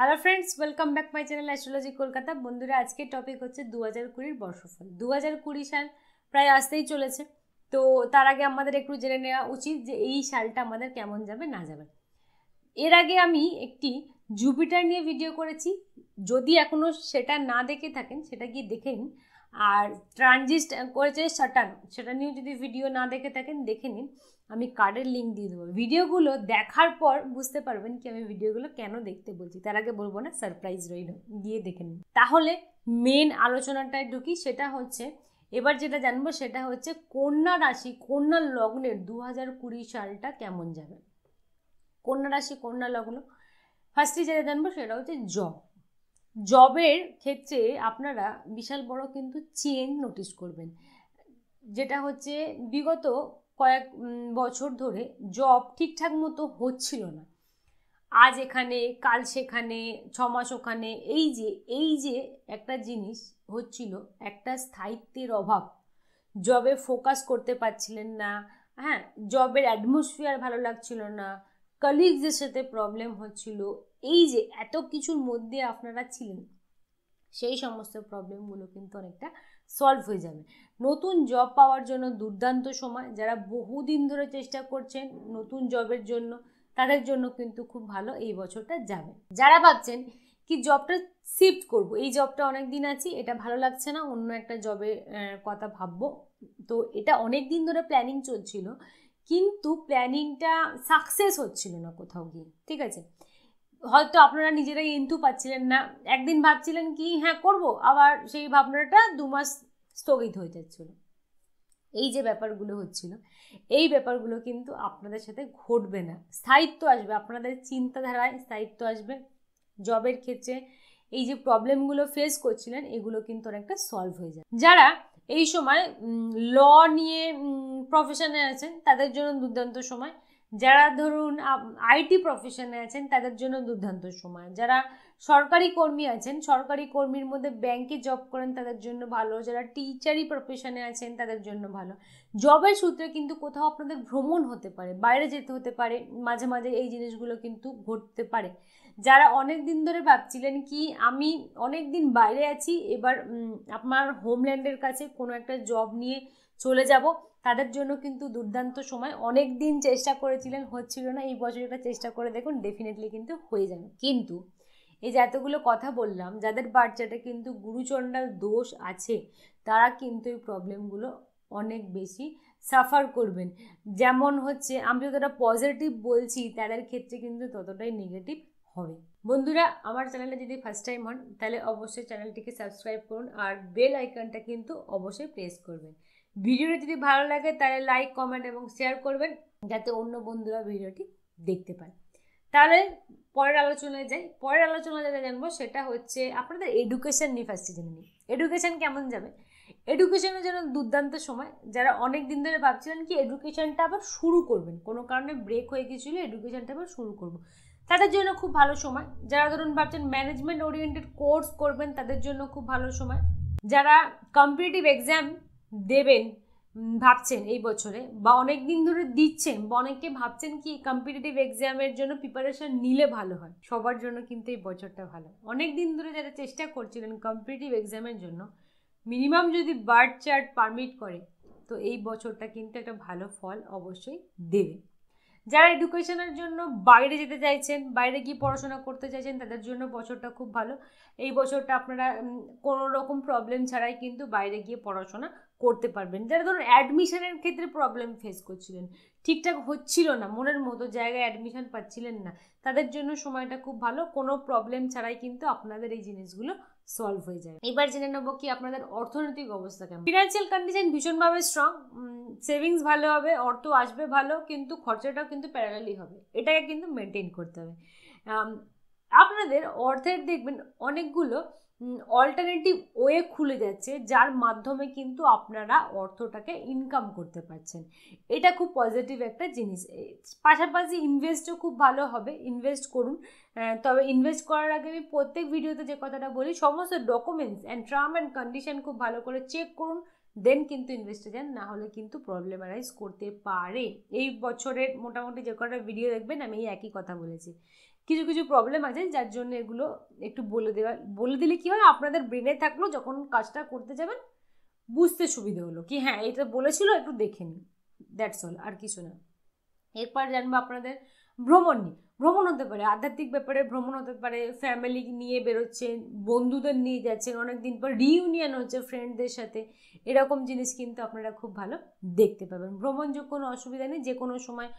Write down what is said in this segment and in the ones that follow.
hello friends welcome back my channel astrology Kolkata বন্ধুরা আজকে topic হচ্ছে দু হাজার কুড়ির বর্ষফল দু হাজার কুড়ি সাল প্রায় আসতেই চলেছে তো তার আগে আমাদের একটু জেনে নেওয়া উচিত যে এই সালটা আমাদের কেমন যাবে না যাবে এর আগে আমি একটি জুপিটার নিয়ে ভিডিও করেছি যদি এখনও সেটা না দেখে থাকেন সেটা গিয়ে দেখেন আর ট্রানজিস্ট করেছে শাটান সেটা নিয়েও যদি ভিডিও না দেখে থাকেন দেখে নিন আমি কার্ডের লিঙ্ক দিয়ে দেবো ভিডিওগুলো দেখার পর বুঝতে পারবেন কি আমি ভিডিওগুলো কেন দেখতে বলছি তার আগে বলবো না সারপ্রাইজ রইল গিয়ে দেখে নিন তাহলে মেন আলোচনাটায় ঢুকি সেটা হচ্ছে এবার যেটা জানবো সেটা হচ্ছে কন্যা রাশি কন্যা লগ্নের দু হাজার কুড়ি সালটা কেমন যাবে কন্যা রাশি কন্যা লগ্ন ফার্স্টে যেটা জানবো সেটা হচ্ছে জব জবের ক্ষেত্রে আপনারা বিশাল বড় কিন্তু চেন নোটিশ করবেন যেটা হচ্ছে বিগত কয়েক বছর ধরে জব ঠিকঠাক মতো হচ্ছিল না আজ এখানে কাল সেখানে ছমাস ওখানে এই যে এই যে একটা জিনিস হচ্ছিল একটা স্থায়িত্বের অভাব জবে ফোকাস করতে পারছিলেন না হ্যাঁ জবের অ্যাটমসফিয়ার ভালো লাগছিল না কলিগসদের সাথে প্রবলেম হচ্ছিল এই যে এত কিছুর মধ্যে আপনারা ছিলেন সেই সমস্ত প্রবলেমগুলো কিন্তু অনেকটা সলভ হয়ে যাবে নতুন জব পাওয়ার জন্য দুর্দান্ত সময় যারা বহুদিন ধরে চেষ্টা করছেন নতুন জবের জন্য তাদের জন্য কিন্তু খুব ভালো এই বছরটা যাবে যারা ভাবছেন কি জবটা শিফট করব এই জবটা অনেক দিন আছি এটা ভালো লাগছে না অন্য একটা জবের কথা ভাববো তো এটা অনেক দিন ধরে প্ল্যানিং চলছিল কিন্তু প্ল্যানিংটা সাকসেস হচ্ছিল না কোথাও গিয়ে ঠিক আছে হয়তো আপনারা নিজেরাই ইন্টু পাচ্ছিলেন না একদিন ভাবছিলেন কি হ্যাঁ করব আবার সেই ভাবনাটা দু মাস স্থগিত হয়ে যাচ্ছিল এই যে ব্যাপারগুলো হচ্ছিল এই ব্যাপারগুলো কিন্তু আপনাদের সাথে ঘটবে না স্থায়িত্ব আসবে আপনাদের চিন্তাধারায় স্থায়িত্ব আসবে জবের ক্ষেত্রে এই যে প্রবলেমগুলো ফেস করছিলেন এগুলো কিন্তু অনেকটা সলভ হয়ে যাবে যারা এই সময় ল নিয়ে প্রফেশনে আছেন তাদের জন্য দুর্দান্ত সময় যারা ধরুন আইটি প্রফেশনে আছেন তাদের জন্য দুর্দান্ত সময় যারা সরকারি কর্মী আছেন সরকারি কর্মীর মধ্যে ব্যাংকে জব করেন তাদের জন্য ভালো যারা টিচারই প্রফেশনে আছেন তাদের জন্য ভালো জবের সূত্রে কিন্তু কোথাও আপনাদের ভ্রমণ হতে পারে বাইরে যেতে হতে পারে মাঝে মাঝে এই জিনিসগুলো কিন্তু ঘটতে পারে যারা অনেক দিন ধরে ভাবছিলেন কি আমি অনেক দিন বাইরে আছি এবার আপনার হোমল্যান্ডের কাছে কোনো একটা জব নিয়ে চলে যাব তাদের জন্য কিন্তু দুর্দান্ত সময় অনেক দিন চেষ্টা করেছিলেন হচ্ছিল না এই বছর এটা চেষ্টা করে দেখুন ডেফিনেটলি কিন্তু হয়ে যাবে কিন্তু এই যে এতগুলো কথা বললাম যাদের বাচ্চাটা কিন্তু গুরুচণ্ডার দোষ আছে তারা কিন্তু এই প্রবলেমগুলো অনেক বেশি সাফার করবেন যেমন হচ্ছে আমি যতটা পজিটিভ বলছি তাদের ক্ষেত্রে কিন্তু ততটাই নেগেটিভ হবে বন্ধুরা আমার চ্যানেলে যদি ফার্স্ট টাইম হন তাহলে অবশ্যই চ্যানেলটিকে সাবস্ক্রাইব করুন আর বেল আইকনটা কিন্তু অবশ্যই প্রেস করবেন ভিডিওটি যদি ভালো লাগে তাহলে লাইক কমেন্ট এবং শেয়ার করবেন যাতে অন্য বন্ধুরা ভিডিওটি দেখতে পায় তাহলে পরের আলোচনায় যাই পরের আলোচনা যেটা জানবো সেটা হচ্ছে আপনাদের এডুকেশান নিয়ে ফার্স্ট জেনে নিয়ে এডুকেশান কেমন যাবে এডুকেশনের জন্য দুর্দান্ত সময় যারা অনেক দিন ধরে ভাবছিলেন কি এডুকেশনটা আবার শুরু করবেন কোনো কারণে ব্রেক হয়ে গিয়েছিল এডুকেশনটা আবার শুরু করব তাদের জন্য খুব ভালো সময় যারা ধরুন ভাবছেন ম্যানেজমেন্ট ওরিয়েন্টেড কোর্স করবেন তাদের জন্য খুব ভালো সময় যারা কম্পিটিটিভ এক্সাম দেবেন ভাবছেন এই বছরে বা অনেক দিন ধরে দিচ্ছেন বা অনেকে ভাবছেন কি কম্পিটিটিভ এক্সামের জন্য প্রিপারেশন নিলে ভালো হয় সবার জন্য কিন্তু এই বছরটা ভালো অনেক দিন ধরে যারা চেষ্টা করছিলেন কম্পিটিটিভ এক্সামের জন্য মিনিমাম যদি বার্থ চার্ট পারমিট করে তো এই বছরটা কিন্তু একটা ভালো ফল অবশ্যই দেবে যারা এডুকেশনের জন্য বাইরে যেতে চাইছেন বাইরে গিয়ে পড়াশোনা করতে চাইছেন তাদের জন্য বছরটা খুব ভালো এই বছরটা আপনারা কোনো রকম প্রবলেম ছাড়াই কিন্তু বাইরে গিয়ে পড়াশোনা করতে পারবেন যারা ধরুন অ্যাডমিশনের ক্ষেত্রে প্রবলেম ফেস করছিলেন ঠিকঠাক হচ্ছিল না মনের মতো জায়গায় অ্যাডমিশন পাচ্ছিলেন না তাদের জন্য সময়টা খুব ভালো কোনো প্রবলেম ছাড়াই কিন্তু আপনাদের এই জিনিসগুলো সলভ হয়ে যাবে এবার জেনে নেবো কি আপনাদের অর্থনৈতিক অবস্থা কেমন ফিনান্সিয়াল কন্ডিশন ভীষণভাবে স্ট্রং সেভিংস ভালো হবে অর্থ আসবে ভালো কিন্তু খরচাটাও কিন্তু প্যারালালি হবে এটাকে কিন্তু মেনটেন করতে হবে আপনাদের অর্থের দেখবেন অনেকগুলো অল্টারনেটিভ ওয়ে খুলে যাচ্ছে যার মাধ্যমে কিন্তু আপনারা অর্থটাকে ইনকাম করতে পারছেন এটা খুব পজিটিভ একটা জিনিস পাশাপাশি ইনভেস্টও খুব ভালো হবে ইনভেস্ট করুন তবে ইনভেস্ট করার আগে আমি প্রত্যেক ভিডিওতে যে কথাটা বলি সমস্ত documents and term and condition খুব ভালো করে চেক করুন দেন কিন্তু যান না হলে কিন্তু প্রবলেম অ্যারাইজ করতে পারে এই বছরের মোটামুটি যে কটা ভিডিও দেখবেন আমি এই একই কথা বলেছি কিছু কিছু প্রবলেম আছে যার জন্য এগুলো একটু বলে দেওয়া বলে দিলে কি হয় আপনাদের ব্রেনে থাকলো যখন কাজটা করতে যাবেন বুঝতে সুবিধে হলো কি হ্যাঁ এটা বলেছিল একটু দেখে নিন দ্যাটস অল আর কিছু না এরপর জানবো আপনাদের ভ্রমণ নিয়ে ভ্রমণ হতে পারে আধ্যাত্মিক ব্যাপারে ভ্রমণ হতে পারে ফ্যামিলি নিয়ে বেরোচ্ছেন বন্ধুদের নিয়ে যাচ্ছেন অনেক দিন পর রিউনিয়ন হচ্ছে ফ্রেন্ডদের সাথে এরকম জিনিস কিন্তু আপনারা খুব ভালো দেখতে পাবেন ভ্রমণ যে কোনো অসুবিধা নেই যে কোনো সময়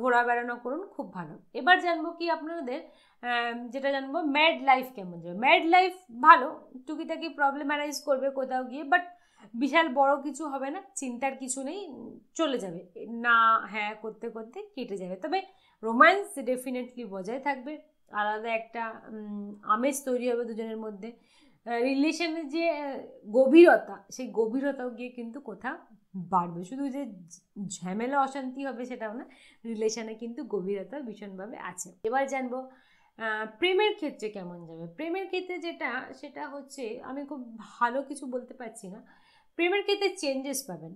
ঘোরা বেড়ানো করুন খুব ভালো এবার জানবো কি আপনাদের যেটা জানবো ম্যাড লাইফ কেমন যাবে ম্যাড লাইফ ভালো টুকিটাকি প্রবলেম অ্যারাইজ করবে কোথাও গিয়ে বাট বিশাল বড় কিছু হবে না চিন্তার কিছু নেই চলে যাবে না হ্যাঁ করতে করতে কেটে যাবে তবে রোম্যান্স ডেফিনেটলি বজায় থাকবে আলাদা একটা আমেজ তৈরি হবে দুজনের মধ্যে রিলেশনের যে গভীরতা সেই গভীরতাও গিয়ে কিন্তু কোথাও বাড়বে শুধু যে ঝামেলা অশান্তি হবে সেটাও না রিলেশনে কিন্তু গভীরতা ভীষণভাবে আছে এবার জানবো প্রেমের ক্ষেত্রে কেমন যাবে প্রেমের ক্ষেত্রে যেটা সেটা হচ্ছে আমি খুব ভালো কিছু বলতে পারছি না প্রেমের ক্ষেত্রে চেঞ্জেস পাবেন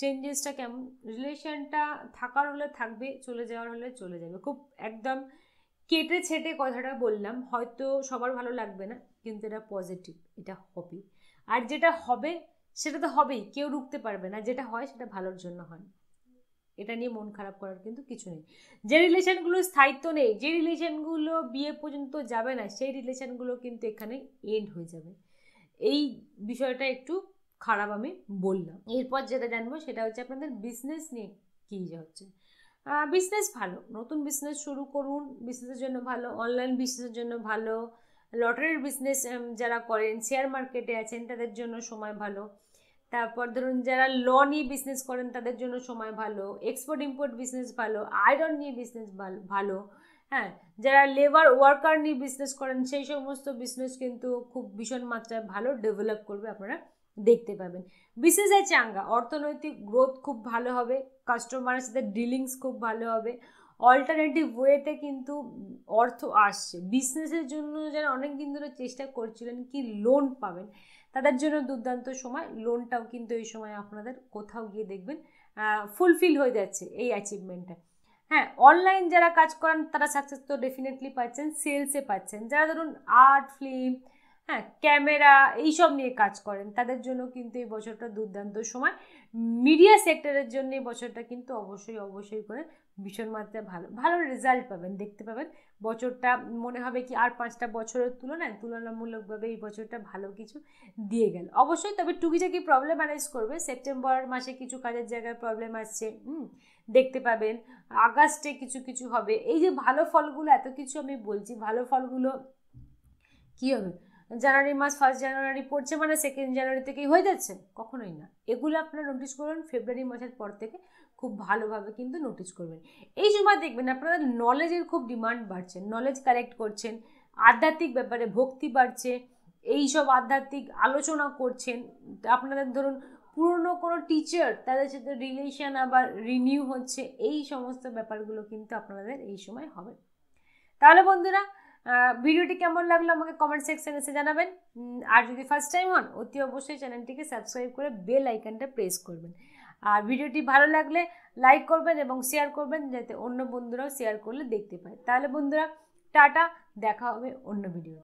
চেঞ্জেসটা কেমন রিলেশনটা থাকার হলে থাকবে চলে যাওয়ার হলে চলে যাবে খুব একদম কেটে ছেটে কথাটা বললাম হয়তো সবার ভালো লাগবে না কিন্তু এটা পজিটিভ এটা হবে আর যেটা হবে সেটা তো হবেই কেউ রুখতে পারবে না যেটা হয় সেটা ভালোর জন্য হয় এটা নিয়ে মন খারাপ করার কিন্তু কিছু নেই যে রিলেশনগুলো স্থায়িত্ব নেই যে রিলেশনগুলো বিয়ে পর্যন্ত যাবে না সেই রিলেশনগুলো কিন্তু এখানে এন্ড হয়ে যাবে এই বিষয়টা একটু খারাপ আমি বললাম এরপর যেটা জানবো সেটা হচ্ছে আপনাদের বিজনেস নিয়ে কী হচ্ছে বিজনেস ভালো নতুন বিজনেস শুরু করুন বিজনেসের জন্য ভালো অনলাইন বিজনেসের জন্য ভালো লটারির বিজনেস যারা করেন শেয়ার মার্কেটে আছেন তাদের জন্য সময় ভালো তারপর ধরুন যারা ল নিয়ে বিজনেস করেন তাদের জন্য সময় ভালো এক্সপোর্ট ইম্পোর্ট বিজনেস ভালো আয়রন নিয়ে বিজনেস ভালো হ্যাঁ যারা লেবার ওয়ার্কার নিয়ে বিজনেস করেন সেই সমস্ত বিজনেস কিন্তু খুব ভীষণ মাত্রায় ভালো ডেভেলপ করবে আপনারা দেখতে পাবেন বিশেষ চাঙ্গা অর্থনৈতিক গ্রোথ খুব ভালো হবে কাস্টমারের সাথে ডিলিংস খুব ভালো হবে অল্টারনেটিভ ওয়েতে কিন্তু অর্থ আসছে বিজনেসের জন্য যারা অনেক দিন ধরে চেষ্টা করছিলেন কি লোন পাবেন তাদের জন্য দুর্দান্ত সময় লোনটাও কিন্তু এই সময় আপনাদের কোথাও গিয়ে দেখবেন ফুলফিল হয়ে যাচ্ছে এই অ্যাচিভমেন্টটা হ্যাঁ অনলাইন যারা কাজ করেন তারা সাকসেস তো ডেফিনেটলি পাচ্ছেন সেলসে পাচ্ছেন যারা ধরুন আর্ট ফিল্ম হ্যাঁ ক্যামেরা এইসব নিয়ে কাজ করেন তাদের জন্য কিন্তু এই বছরটা দুর্দান্ত সময় মিডিয়া সেক্টরের জন্য এই বছরটা কিন্তু অবশ্যই অবশ্যই করে ভীষণ মাত্রায় ভালো ভালো রেজাল্ট পাবেন দেখতে পাবেন বছরটা মনে হবে কি আর পাঁচটা বছরের তুলনায় তুলনামূলকভাবে এই বছরটা ভালো কিছু দিয়ে গেল অবশ্যই তবে টুকিটাকি প্রবলেম ম্যানেজ করবে সেপ্টেম্বর মাসে কিছু কাজের জায়গায় প্রবলেম আসছে দেখতে পাবেন আগস্টে কিছু কিছু হবে এই যে ভালো ফলগুলো এত কিছু আমি বলছি ভালো ফলগুলো কী হবে জানুয়ারি মাস ফার্স্ট জানুয়ারি পড়ছে মানে সেকেন্ড জানুয়ারি থেকেই হয়ে যাচ্ছে কখনোই না এগুলো আপনারা নোটিস করবেন ফেব্রুয়ারি মাসের পর থেকে খুব ভালোভাবে কিন্তু নোটিস করবেন এই সময় দেখবেন আপনাদের নলেজের খুব ডিমান্ড বাড়ছে নলেজ কালেক্ট করছেন আধ্যাত্মিক ব্যাপারে ভক্তি বাড়ছে এই সব আধ্যাত্মিক আলোচনা করছেন আপনাদের ধরুন পুরনো কোনো টিচার তাদের সাথে রিলেশন আবার রিনিউ হচ্ছে এই সমস্ত ব্যাপারগুলো কিন্তু আপনাদের এই সময় হবে তাহলে বন্ধুরা ভিডিওটি কেমন লাগলো আমাকে কমেন্ট সেকশানে এসে জানাবেন আর যদি ফার্স্ট টাইম হন অতি অবশ্যই চ্যানেলটিকে সাবস্ক্রাইব করে বেল আইকনটা প্রেস করবেন আর ভিডিওটি ভালো লাগলে লাইক করবেন এবং শেয়ার করবেন যাতে অন্য বন্ধুরাও শেয়ার করলে দেখতে পায় তাহলে বন্ধুরা টাটা দেখা হবে অন্য ভিডিও